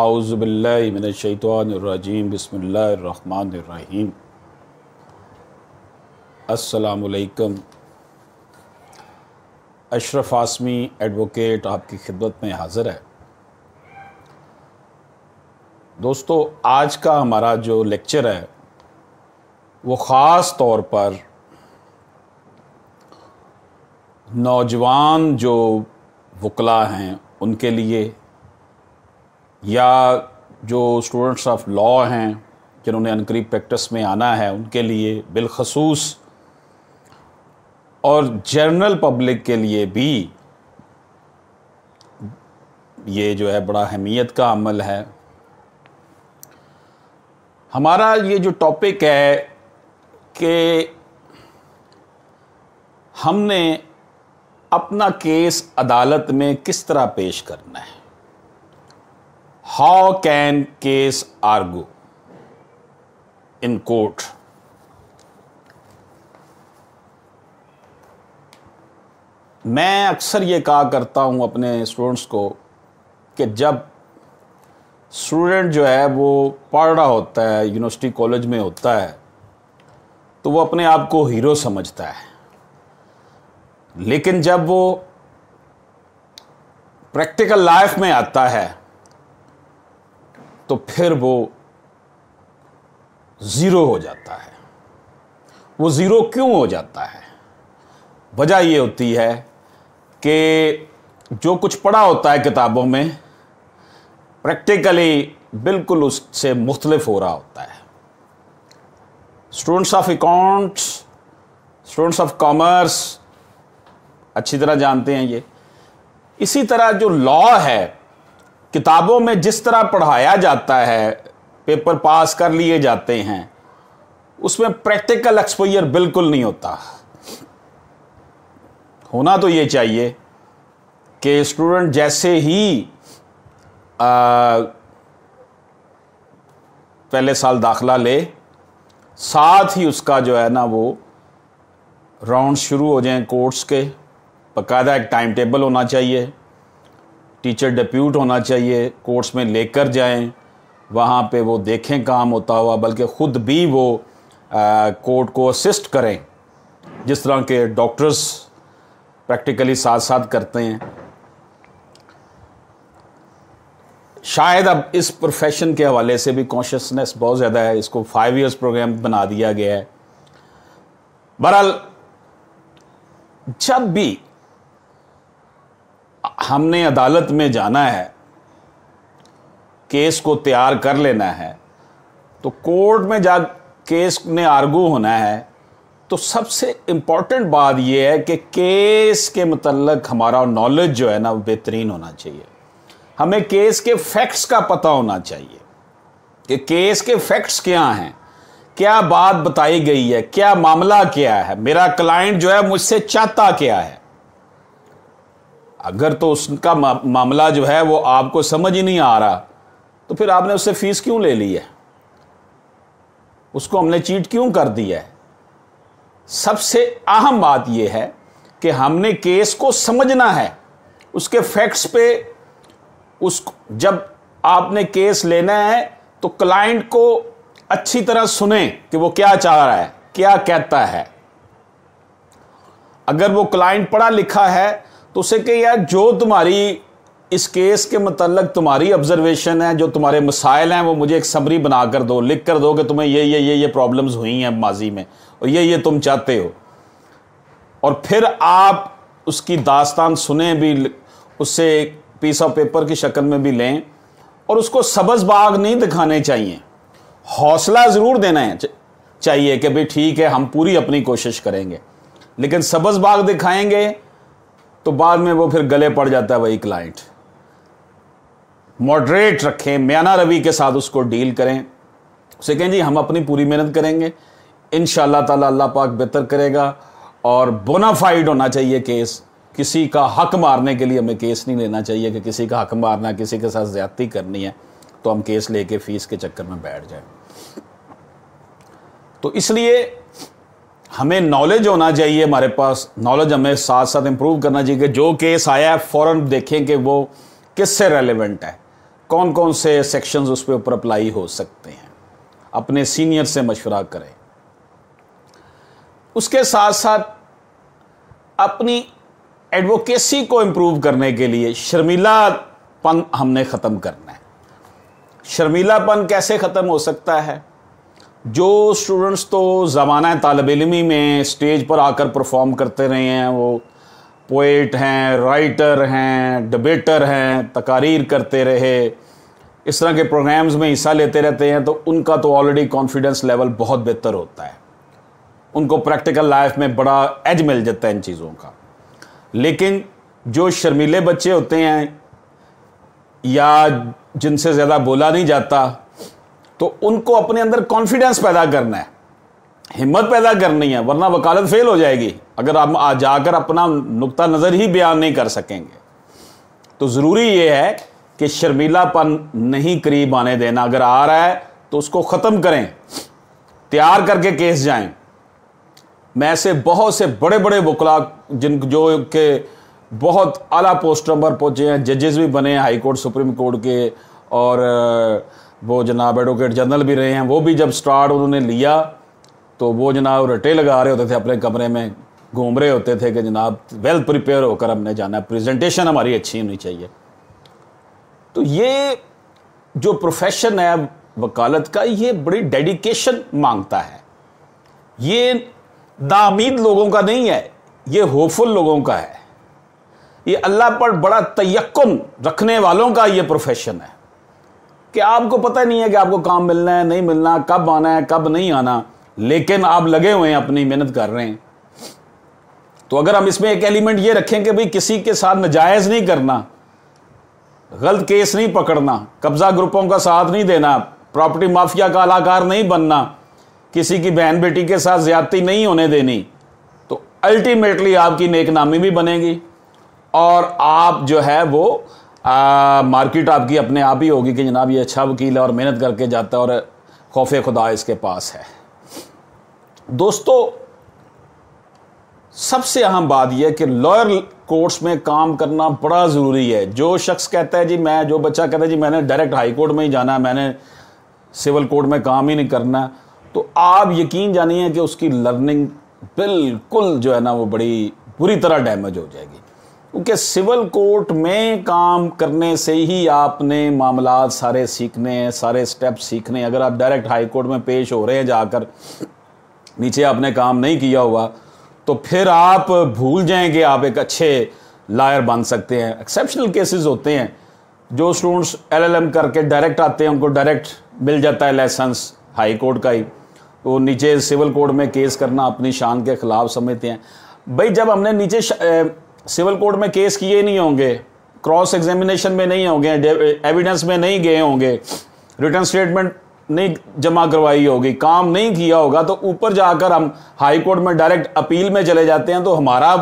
आउज़बिल्लिमिनशैतवानरजीम बसमीम असलकम अशरफ आसमी एडवोकेट आपकी खिदमत में हाजिर है दोस्तों आज का हमारा जो लेक्चर है वो ख़ास तौर पर नौजवान जो वकला हैं उनके लिए या जो स्टूडेंट्स ऑफ लॉ हैं जिन्होंने अनकरीब प्रैक्टिस में आना है उनके लिए बिलखसूस और जनरल पब्लिक के लिए भी ये जो है बड़ा अहमियत का अमल है हमारा ये जो टॉपिक है कि हमने अपना केस अदालत में किस तरह पेश करना है how can case argue in court मैं अक्सर ये कहा करता हूँ अपने स्टूडेंट्स को कि जब स्टूडेंट जो है वो पढ़ रहा होता है यूनिवर्सिटी कॉलेज में होता है तो वो अपने आप को हीरो समझता है लेकिन जब वो प्रैक्टिकल लाइफ में आता है तो फिर वो ज़ीरो हो जाता है वो ज़ीरो क्यों हो जाता है वजह ये होती है कि जो कुछ पढ़ा होता है किताबों में प्रैक्टिकली बिल्कुल उससे मुख्तलफ हो रहा होता है students of accounts students of commerce अच्छी तरह जानते हैं ये इसी तरह जो लॉ है किताबों में जिस तरह पढ़ाया जाता है पेपर पास कर लिए जाते हैं उसमें प्रैक्टिकल एक्सपोजर बिल्कुल नहीं होता होना तो ये चाहिए कि स्टूडेंट जैसे ही आ, पहले साल दाखला ले साथ ही उसका जो है ना वो राउंड शुरू हो जाए कोर्स के बाकायदा एक टाइम टेबल होना चाहिए टीचर डिप्यूट होना चाहिए कोर्स में लेकर जाएं वहाँ पे वो देखें काम होता हुआ बल्कि ख़ुद भी वो कोर्ट को असिस्ट करें जिस तरह के डॉक्टर्स प्रैक्टिकली साथ साथ करते हैं शायद अब इस प्रोफेशन के हवाले से भी कॉन्शियसनेस बहुत ज़्यादा है इसको फाइव इयर्स प्रोग्राम बना दिया गया है बहरहाल जब भी हमने अदालत में जाना है केस को तैयार कर लेना है तो कोर्ट में जा केस ने आर्गू होना है तो सबसे इम्पॉर्टेंट बात यह है कि केस के मतलब हमारा नॉलेज जो है ना वो बेहतरीन होना चाहिए हमें केस के फैक्ट्स का पता होना चाहिए कि केस के फैक्ट्स क्या हैं क्या बात बताई गई है क्या मामला क्या है मेरा क्लाइंट जो है मुझसे चाहता क्या है अगर तो उसका मामला जो है वो आपको समझ ही नहीं आ रहा तो फिर आपने उससे फीस क्यों ले ली है उसको हमने चीट क्यों कर दी है सबसे अहम बात यह है कि हमने केस को समझना है उसके फैक्ट्स पे उस जब आपने केस लेना है तो क्लाइंट को अच्छी तरह सुने कि वो क्या चाह रहा है क्या कहता है अगर वो क्लाइंट पढ़ा लिखा है तो उसे कि यार जो तुम्हारी इस केस के मतलब तुम्हारी ऑब्जर्वेशन है जो तुम्हारे मसाइल हैं वो मुझे एक समरी बना कर दो लिख कर दो कि तुम्हें ये ये ये ये प्रॉब्लम्स हुई हैं माजी में और ये ये तुम चाहते हो और फिर आप उसकी दास्तान सुने भी उससे पीस ऑफ पेपर की शक्ल में भी लें और उसको सबज बाग नहीं दिखाने चाहिए हौसला ज़रूर देना है चाहिए कि भाई ठीक है हम पूरी अपनी कोशिश करेंगे लेकिन सबज बाग दिखाएंगे तो बाद में वो फिर गले पड़ जाता है वही क्लाइंट मॉडरेट रखें म्याना रवि के साथ उसको डील करें उसे कहें जी हम अपनी पूरी मेहनत करेंगे इन ताला अल्लाह पाक बेहतर करेगा और बोनाफाइड होना चाहिए केस किसी का हक मारने के लिए हमें केस नहीं लेना चाहिए कि किसी का हक मारना किसी के साथ ज्यादती करनी है तो हम केस लेके फीस के चक्कर में बैठ जाए तो इसलिए हमें नॉलेज होना चाहिए हमारे पास नॉलेज हमें साथ साथ इम्प्रूव करना चाहिए कि जो केस आया है फ़ौरन देखें कि वो किससे रेलिवेंट है कौन कौन से सेक्शंस उस पर ऊपर अप्लाई हो सकते हैं अपने सीनियर से मशवरा करें उसके साथ साथ अपनी एडवोकेसी को इम्प्रूव करने के लिए शर्मिलापन हमने ख़त्म करना है शर्मिलापन कैसे ख़त्म हो सकता है जो स्टूडेंट्स तो ज़माना तालब इलमी में स्टेज पर आकर परफॉर्म करते रहे हैं वो पोइट हैं राइटर हैं डिबेटर हैं तकारीर करते रहे इस तरह के प्रोग्राम्स में हिस्सा लेते रहते हैं तो उनका तो ऑलरेडी कॉन्फिडेंस लेवल बहुत बेहतर होता है उनको प्रैक्टिकल लाइफ में बड़ा एज मिल जाता है इन चीज़ों का लेकिन जो शर्मीले बच्चे होते हैं या जिनसे ज़्यादा बोला नहीं जाता तो उनको अपने अंदर कॉन्फिडेंस पैदा करना है हिम्मत पैदा करनी है वरना वकालत फेल हो जाएगी अगर आप जाकर अपना नुकता नज़र ही बयान नहीं कर सकेंगे तो ज़रूरी यह है कि शर्मीलापन नहीं करीब आने देना अगर आ रहा है तो उसको ख़त्म करें तैयार करके केस जाएं मैं ऐसे बहुत से बड़े बड़े वकला जिन जो के बहुत आला पोस्टों पर पहुंचे हैं जजेस भी बने हैं हाई कोर्ट सुप्रीम कोर्ट के और वो जनाब एडवोकेट जनरल भी रहे हैं वो भी जब स्टार्ट उन्होंने लिया तो वो जनाब रटे लगा रहे होते थे अपने कमरे में घूम रहे होते थे कि जनाब वेल प्रिपेयर होकर हमने जाना है प्रेजेंटेशन हमारी अच्छी होनी चाहिए तो ये जो प्रोफेशन है वकालत का ये बड़ी डेडिकेशन मांगता है ये नामीद लोगों का नहीं है ये होपफुल लोगों का है ये अल्लाह पर बड़ा तयक्म रखने वालों का ये प्रोफेशन है कि आपको पता नहीं है कि आपको काम मिलना है नहीं मिलना कब आना है कब नहीं आना लेकिन आप लगे हुए हैं अपनी मेहनत कर रहे हैं तो अगर हम इसमें एक एलिमेंट ये रखें कि भाई किसी के साथ नजायज़ नहीं करना गलत केस नहीं पकड़ना कब्जा ग्रुपों का साथ नहीं देना प्रॉपर्टी माफिया का अलाकार नहीं बनना किसी की बहन बेटी के साथ ज्यादती नहीं होने देनी तो अल्टीमेटली आपकी नेकनामी भी बनेगी और आप जो है वो आ, मार्केट आपकी अपने आप ही होगी कि जनाब ये अच्छा वकील है और मेहनत करके जाता है और खौफ खुदा इसके पास है दोस्तों सबसे अहम बात यह कि लॉयर कोर्ट्स में काम करना बड़ा ज़रूरी है जो शख्स कहता है जी मैं जो बच्चा कहता है जी मैंने डायरेक्ट हाई कोर्ट में ही जाना है मैंने सिविल कोर्ट में काम ही नहीं करना तो आप यकीन जानिए कि उसकी लर्निंग बिल्कुल जो है ना वो बड़ी बुरी तरह डैमेज हो जाएगी क्योंकि सिविल कोर्ट में काम करने से ही आपने मामला सारे सीखने हैं सारे स्टेप सीखने हैं अगर आप डायरेक्ट हाई कोर्ट में पेश हो रहे हैं जाकर नीचे आपने काम नहीं किया हुआ तो फिर आप भूल जाएं कि आप एक अच्छे लायर बन सकते हैं एक्सेप्शनल केसेस होते हैं जो स्टूडेंट्स एलएलएम करके डायरेक्ट आते हैं उनको डायरेक्ट मिल जाता है लाइसेंस हाई कोर्ट का ही तो नीचे सिविल कोर्ट में केस करना अपनी शान के खिलाफ समझते हैं भाई जब हमने नीचे सिविल कोर्ट में केस किए नहीं होंगे क्रॉस एग्जामिनेशन में नहीं होंगे एविडेंस में नहीं गए होंगे रिटर्न स्टेटमेंट नहीं जमा करवाई होगी काम नहीं किया होगा तो ऊपर जाकर हम हाई कोर्ट में डायरेक्ट अपील में चले जाते हैं तो हमारा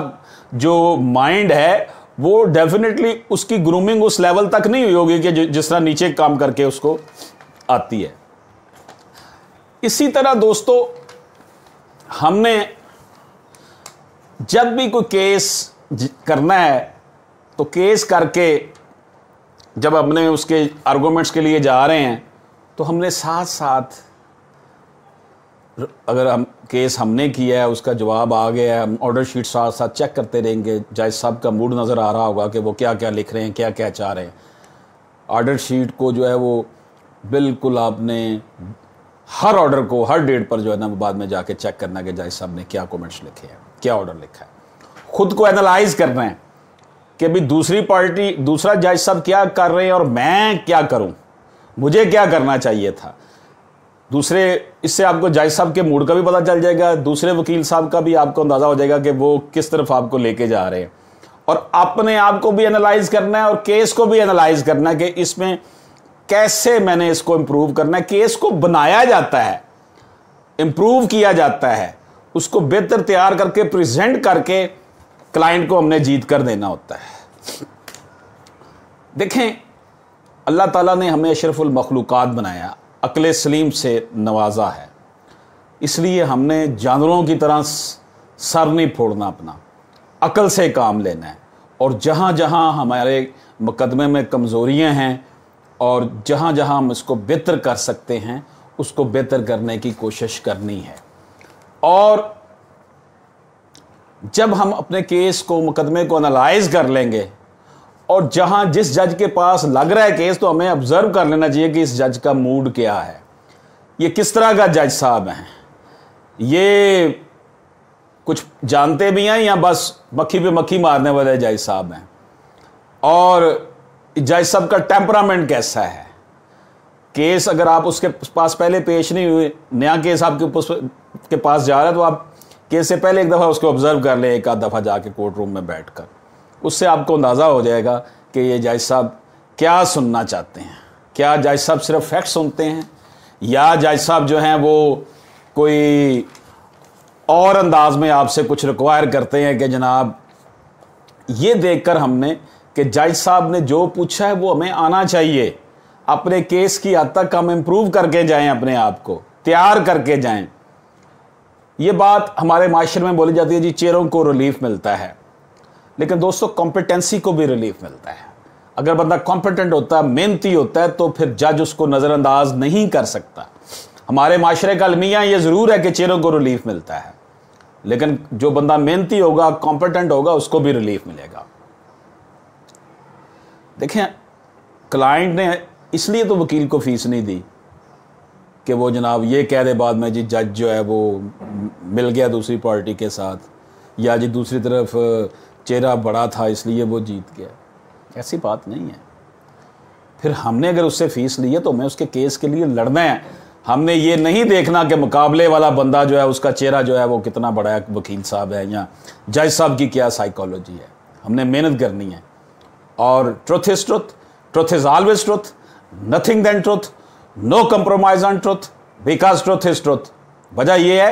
जो माइंड है वो डेफिनेटली उसकी ग्रूमिंग उस लेवल तक नहीं हुई होगी कि जिस तरह नीचे काम करके उसको आती है इसी तरह दोस्तों हमने जब भी कोई केस करना है तो केस करके जब अपने उसके आर्गूमेंट्स के लिए जा रहे हैं तो हमने साथ साथ अगर हम केस हमने किया है उसका जवाब आ गया है हम ऑर्डर शीट साथ साथ चेक करते रहेंगे जज साहब का मूड नज़र आ रहा होगा कि वो क्या क्या लिख रहे हैं क्या क्या चाह रहे हैं ऑर्डर शीट को जो है वो बिल्कुल आपने हर ऑर्डर को हर डेट पर जो है ना बाद में जाके चेक करना कि जज साहब ने क्या कॉमेंट्स लिखे हैं क्या ऑर्डर लिखा है खुद को एनालाइज करना है कि भाई दूसरी पार्टी दूसरा जज साहब क्या कर रहे हैं और मैं क्या करूं मुझे क्या करना चाहिए था दूसरे इससे आपको जज साहब के मूड का भी पता चल जाएगा दूसरे वकील साहब का भी आपको अंदाज़ा हो जाएगा कि वो किस तरफ आपको लेके जा रहे हैं और अपने आप को भी एनालाइज करना है और केस को भी एनालाइज करना है कि इसमें कैसे मैंने इसको इम्प्रूव करना है केस को बनाया जाता है इम्प्रूव किया जाता है उसको बेहतर तैयार करके प्रेजेंट करके क्लाइंट को हमने जीत कर देना होता है देखें अल्लाह ताला ने हमें अशरफुल मखलूक़ात बनाया अकल सलीम से नवाजा है इसलिए हमने जानवरों की तरह सर नहीं फोड़ना अपना अकल से काम लेना है और जहाँ जहाँ हमारे मुकदमे में कमज़ोरियाँ हैं और जहाँ जहाँ हम इसको बेहतर कर सकते हैं उसको बेहतर करने की कोशिश करनी है और जब हम अपने केस को मुकदमे को एनालाइज कर लेंगे और जहां जिस जज के पास लग रहा है केस तो हमें ऑब्जर्व कर लेना चाहिए कि इस जज का मूड क्या है ये किस तरह का जज साहब हैं ये कुछ जानते भी हैं या बस मक्खी पे मक्खी मारने वाले जज साहब हैं और जज साहब का टेम्परामेंट कैसा है केस अगर आप उसके पास पहले पेश नहीं हुए नया केस आपके के पास जा रहा है तो आप केस से पहले एक दफ़ा उसको ऑब्ज़र्व कर लें एक आध दफ़ा जाके कोर्ट रूम में बैठ कर उससे आपको अंदाज़ा हो जाएगा कि ये जज साहब क्या सुनना चाहते हैं क्या जज साहब सिर्फ फैक्ट सुनते हैं या जज साहब जो हैं वो कोई और अंदाज में आपसे कुछ रिक्वायर करते हैं कि जनाब ये देखकर हमने कि जज साहब ने जो पूछा है वो हमें आना चाहिए अपने केस की हद तक हम इम्प्रूव करके जाएं अपने आप को तैयार करके जाएं ये बात हमारे माशरे में बोली जाती है जी चेयरों को रिलीफ मिलता है लेकिन दोस्तों कॉम्पिटेंसी को भी रिलीफ मिलता है अगर बंदा कॉम्पिटेंट होता है मेहनती होता है तो फिर जज उसको नज़रअंदाज नहीं कर सकता हमारे माशरे का अलमिया ये ज़रूर है कि चेयरों को रिलीफ मिलता है लेकिन जो बंदा मेहनती होगा कॉम्पिटेंट होगा उसको भी रिलीफ मिलेगा देखें क्लाइंट ने इसलिए तो वकील को फीस नहीं दी कि वो जनाब ये कह दे बाद में जी जज जो है वो मिल गया दूसरी पार्टी के साथ या जी दूसरी तरफ चेहरा बड़ा था इसलिए वो जीत गया ऐसी बात नहीं है फिर हमने अगर उससे फीस ली है तो हमें उसके केस के लिए लड़ना है हमने ये नहीं देखना कि मुकाबले वाला बंदा जो है उसका चेहरा जो है वो कितना बड़ा है वकील साहब है या जज साहब की क्या साइकोलॉजी है हमने मेहनत करनी है और truth is truth truth is always truth nothing than truth no compromise on truth because truth is truth वजह यह है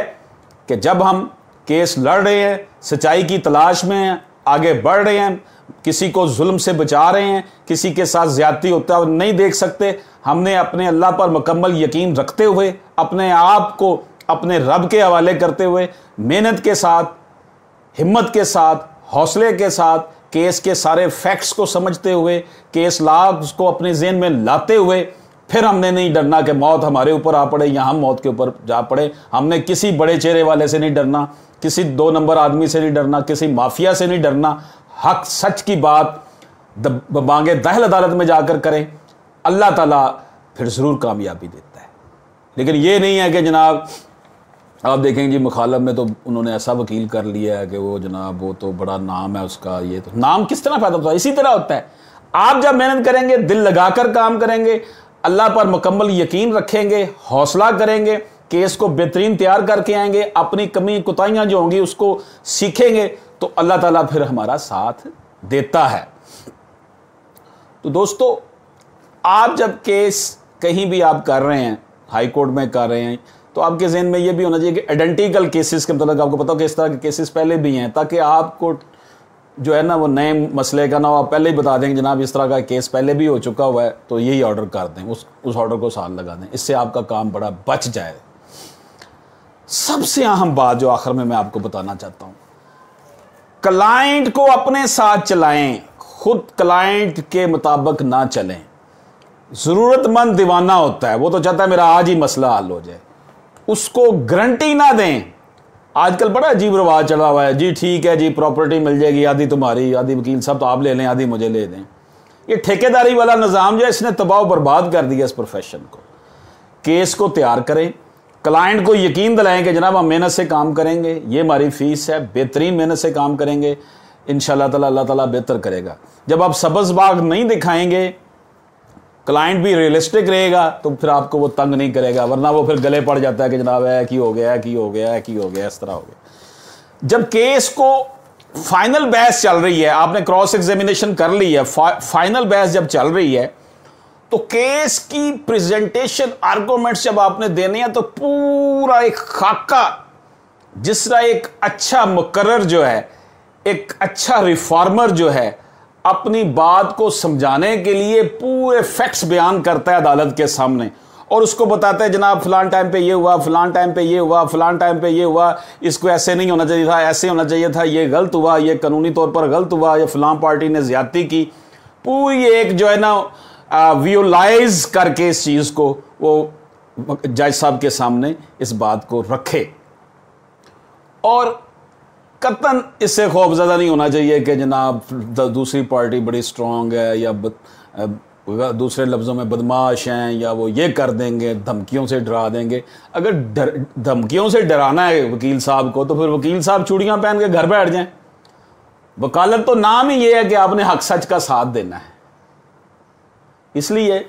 कि जब हम केस लड़ रहे हैं सच्चाई की तलाश में हैं आगे बढ़ रहे हैं किसी को जुल्म से बचा रहे हैं किसी के साथ ज्यादती होता है नहीं देख सकते हमने अपने अल्लाह पर मुकम्मल यकीन रखते हुए अपने आप को अपने रब के हवाले करते हुए मेहनत के साथ हिम्मत के साथ हौसले के साथ केस के सारे फैक्ट्स को समझते हुए केस लाभ को अपने जेन में लाते हुए फिर हमने नहीं डरना कि मौत हमारे ऊपर आ पड़े या हम मौत के ऊपर जा पड़े हमने किसी बड़े चेहरे वाले से नहीं डरना किसी दो नंबर आदमी से नहीं डरना किसी माफिया से नहीं डरना हक सच की बात मांगे दहल अदालत में जाकर करें अल्लाह ताला फिर ज़रूर कामयाबी देता है लेकिन ये नहीं है कि जनाब आप देखेंगे जी मुखालब में तो उन्होंने ऐसा वकील कर लिया है कि वो जनाब वो तो बड़ा नाम है उसका ये तो नाम किस तरह पैदा होता है इसी तरह होता है आप जब मेहनत करेंगे दिल लगाकर काम करेंगे अल्लाह पर मुकम्मल यकीन रखेंगे हौसला करेंगे केस को बेहतरीन तैयार करके आएंगे अपनी कमी कोताहियाँ जो होंगी उसको सीखेंगे तो अल्लाह ताला फिर हमारा साथ देता है तो दोस्तों आप जब केस कहीं भी आप कर रहे हैं हाई कोर्ट में कर रहे हैं तो आपके जहन में ये भी होना चाहिए कि आइडेंटिकल केसेस के मतलब आपको पता हो कि इस तरह के केसेस पहले भी हैं ताकि आपको जो है ना वो नए मसले का ना आप पहले ही बता देंगे जनाब इस तरह का केस पहले भी हो चुका हुआ है तो यही ऑर्डर कर दें उस उस ऑर्डर को साल लगा दें इससे आपका काम बड़ा बच जाए सबसे अहम बात जो आखिर में मैं आपको बताना चाहता हूं क्लाइंट को अपने साथ चलाएं खुद क्लाइंट के मुताबिक ना चलें ज़रूरतमंद दीवाना होता है वो तो चाहता है मेरा आज ही मसला हल हो जाए उसको गारंटी ना दें आजकल बड़ा अजीब रवाज चढ़ा हुआ है जी ठीक है जी प्रॉपर्टी मिल जाएगी आधी तुम्हारी आधी वकील सब तो आप ले लें आधी मुझे ले दें ये ठेकेदारी वाला निज़ाम जो है इसने तबाह बर्बाद कर दिया इस प्रोफेशन को केस को तैयार करें क्लाइंट को यकीन दिलाएं कि जनाब हम मेहनत से काम करेंगे ये हमारी फीस है बेहतरीन मेहनत से काम करेंगे इन ताला अल्लाह ताला बेहतर करेगा जब आप सबज बाग नहीं दिखाएंगे क्लाइंट भी रियलिस्टिक रहेगा तो फिर आपको वो तंग नहीं करेगा वरना वो फिर गले पड़ जाता है कि जनाब है कि हो गया कि हो गया कि हो गया इस तरह हो गया जब केस को फाइनल बहस चल रही है आपने क्रॉस एग्जामिनेशन कर ली है फा, फाइनल बहस जब चल रही है तो केस की प्रेजेंटेशन आर्गूमेंट्स जब आपने देने हैं तो पूरा एक खाका जिस तरह एक अच्छा मुकर जो है एक अच्छा रिफॉर्मर जो है अपनी बात को समझाने के लिए पूरे फैक्ट्स बयान करता है अदालत के सामने और उसको बताते हैं जनाब फलान टाइम पे ये हुआ फलान टाइम पे ये हुआ फलान टाइम पे ये हुआ इसको ऐसे नहीं होना चाहिए था ऐसे होना चाहिए था ये गलत हुआ ये कानूनी तौर पर गलत हुआ या फलान पार्टी ने ज्यादती की पूरी एक जो है ना वियोलाइज करके इस चीज़ को वो जज साहब के सामने इस बात को रखे और कतन इससे खौफ ज़्यादा नहीं होना चाहिए कि जनाब दूसरी पार्टी बड़ी स्ट्रॉन्ग है या ब, दूसरे लफ्ज़ों में बदमाश हैं या वो ये कर देंगे धमकियों से डरा देंगे अगर डर धमकियों से डराना है वकील साहब को तो फिर वकील साहब चूड़ियाँ पहन के घर बैठ जाएं वकालत तो नाम ही ये है कि आपने हक सच का साथ देना है इसलिए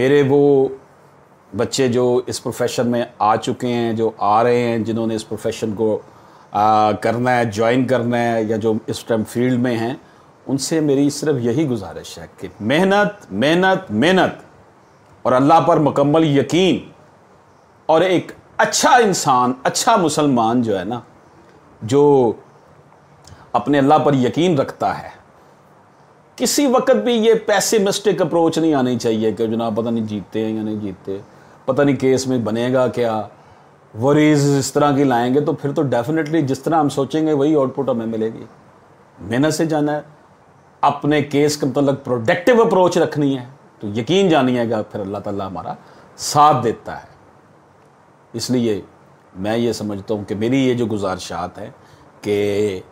मेरे वो बच्चे जो इस प्रोफेशन में आ चुके हैं जो आ रहे हैं जिन्होंने इस प्रोफेशन को आ, करना है ज्वाइन करना है या जो इस टाइम फील्ड में हैं उनसे मेरी सिर्फ यही गुजारिश है कि मेहनत मेहनत मेहनत और अल्लाह पर मुकम्मल यकीन और एक अच्छा इंसान अच्छा मुसलमान जो है ना जो अपने अल्लाह पर यकीन रखता है किसी वक्त भी ये पैसिमिस्टिक अप्रोच नहीं आनी चाहिए कि जनाब पता नहीं जीतते हैं या नहीं जीतते पता नहीं केस में बनेगा क्या वरीज इस तरह की लाएंगे तो फिर तो डेफिनेटली जिस तरह हम सोचेंगे वही आउटपुट हमें मिलेगी मेहनत से जाना है अपने केस के मतलब प्रोडक्टिव अप्रोच रखनी है तो यकीन जानिएगा फिर अल्लाह ताला हमारा साथ देता है इसलिए मैं ये समझता हूँ कि मेरी ये जो गुजारिशात है कि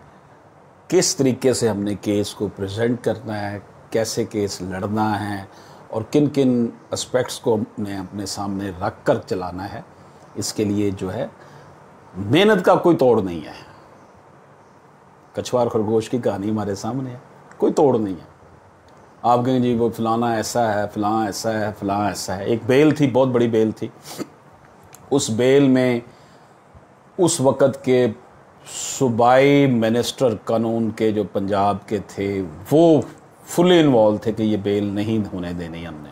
किस तरीके से हमने केस को प्रेजेंट करना है कैसे केस लड़ना है और किन किन एस्पेक्ट्स को हमने अपने सामने रख कर चलाना है इसके लिए जो है मेहनत का कोई तोड़ नहीं है कछवार खरगोश की कहानी हमारे सामने है कोई तोड़ नहीं है आप कहें जी वो फलाना ऐसा है फलाना ऐसा है फलां ऐसा है एक बेल थी बहुत बड़ी बेल थी उस बेल में उस वक़्त के सूबाई मिनिस्टर कानून के जो पंजाब के थे वो फुल इन्वॉल्व थे कि ये बेल नहीं होने देनी हमने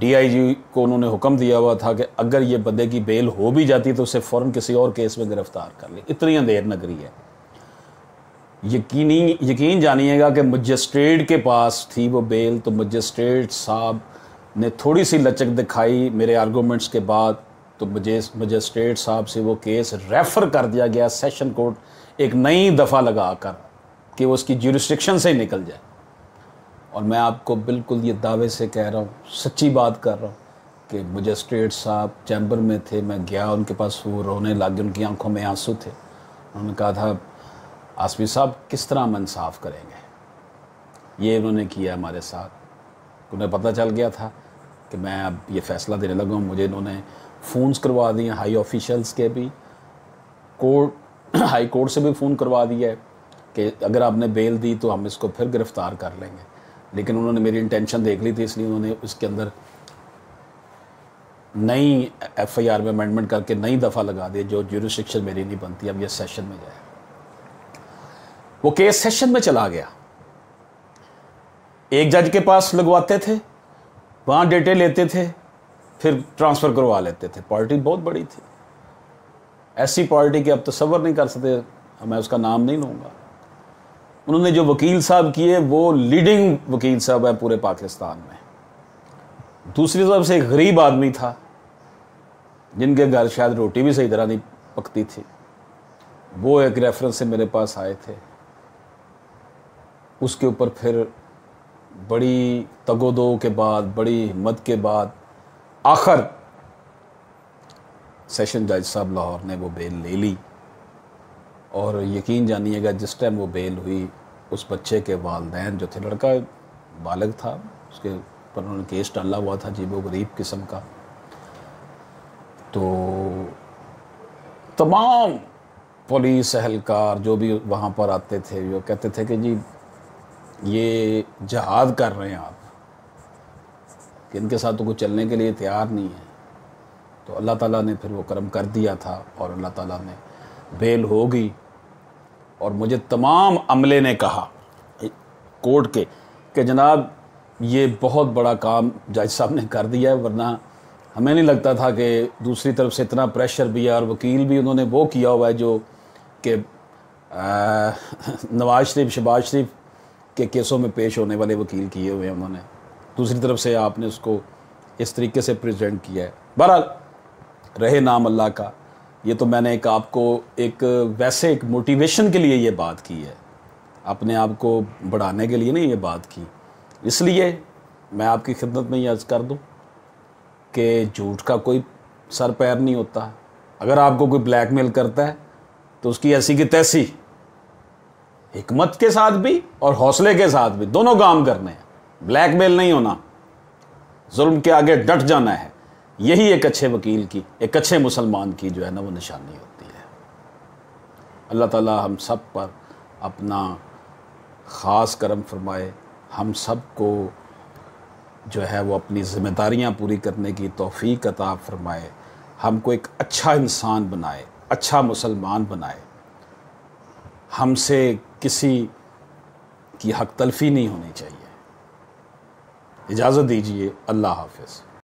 डीआईजी को उन्होंने हुक्म दिया हुआ था कि अगर ये बंदे की बेल हो भी जाती तो उसे फ़ौरन किसी और केस में गिरफ्तार कर ले इतनी देर नगरी है यकीनी यकीन जानिएगा कि मजिस्ट्रेट के पास थी वो बेल तो मजिस्ट्रेट साहब ने थोड़ी सी लचक दिखाई मेरे आर्गूमेंट्स के बाद तो मजिस्ट्रेट साहब से वो केस रेफ़र कर दिया गया सेशन कोर्ट एक नई दफ़ा लगा कर कि वो उसकी ज्यूरिस्टिक्शन से ही निकल जाए और मैं आपको बिल्कुल ये दावे से कह रहा हूँ सच्ची बात कर रहा हूँ कि मजिस्ट्रेट साहब चैम्बर में थे मैं गया उनके पास वो रोने लगे उनकी आंखों में आंसू थे उन्होंने कहा था आसमी साहब किस तरह हम इंसाफ करेंगे ये इन्होंने किया हमारे साथ उन्हें पता चल गया था कि मैं अब ये फ़ैसला देने लगा हूँ मुझे इन्होंने फ़ोन्स करवा दिए हाई ऑफिशल्स के भी कोर्ट हाई कोर्ट से भी फ़ोन करवा दिया है कि अगर आपने बेल दी तो हम इसको फिर गिरफ़्तार कर लेंगे लेकिन उन्होंने मेरी इंटेंशन देख ली थी इसलिए उन्होंने इसके अंदर नई एफ आई आर में अमेंडमेंट करके नई दफ़ा लगा दी जो जुरिस्डिक्शन मेरी नहीं बनती अब यह सेशन में जाए वो केस सेशन में चला गया एक जज के पास लगवाते थे वहाँ डेटे लेते थे फिर ट्रांसफ़र करवा लेते थे पार्टी बहुत बड़ी थी ऐसी पार्टी की अब तस्वर तो नहीं कर सकते मैं उसका नाम नहीं लूँगा उन्होंने जो वकील साहब किए वो लीडिंग वकील साहब है पूरे पाकिस्तान में दूसरी तरफ से एक गरीब आदमी था जिनके घर शायद रोटी भी सही तरह नहीं पकती थी वो एक रेफरेंस से मेरे पास आए थे उसके ऊपर फिर बड़ी तगोदो के बाद बड़ी हिम्मत के बाद आखिर सेशन जज साहब लाहौर ने वो बेल ले ली और यकीन जानिएगा जिस टाइम वो बेल हुई उस बच्चे के वालदेन जो थे लड़का बालग था उसके पर उन्होंने केस डाला हुआ था जीबो गरीब किस्म का तो तमाम पुलिस अहलकार जो भी वहाँ पर आते थे वो कहते थे कि जी ये जहाद कर रहे हैं आप कि इनके साथ तो कुछ चलने के लिए तैयार नहीं है तो अल्लाह ताला ने फिर वो कर्म कर दिया था और अल्लाह ताला ने बेल होगी और मुझे तमाम अमले ने कहा कोर्ट के कि जनाब ये बहुत बड़ा काम जज साहब ने कर दिया है वरना हमें नहीं लगता था कि दूसरी तरफ से इतना प्रेशर भी है और वकील भी उन्होंने वो किया हुआ है जो कि नवाज शरीफ शहबाज शरीफ के केसों में पेश होने वाले वकील किए हुए हैं उन्होंने दूसरी तरफ से आपने उसको इस तरीके से प्रेजेंट किया है बहरहाल रहे नाम अल्लाह का ये तो मैंने एक आपको एक वैसे एक मोटिवेशन के लिए ये बात की है अपने आप को बढ़ाने के लिए नहीं ये बात की इसलिए मैं आपकी खिदमत में ये अर्ज़ कर दूँ कि झूठ का कोई सर पैर नहीं होता अगर आपको कोई ब्लैक मेल करता है तो उसकी ऐसी की तैसी हमत के साथ भी और हौसले के साथ भी दोनों काम करने हैं ब्लैक मेल नहीं होना जुल्म के आगे डट जाना है यही एक अच्छे वकील की एक अच्छे मुसलमान की जो है ना वो निशानी होती है अल्लाह ताला हम सब पर अपना ख़ास करम फरमाए हम सब को जो है वो अपनी ज़िम्मेदारियाँ पूरी करने की तोफ़ी अता फ़रमाए हमको एक अच्छा इंसान बनाए अच्छा मुसलमान बनाए हमसे किसी की हक तलफी नहीं होनी चाहिए इजाज़त दीजिए अल्लाह हाफिज़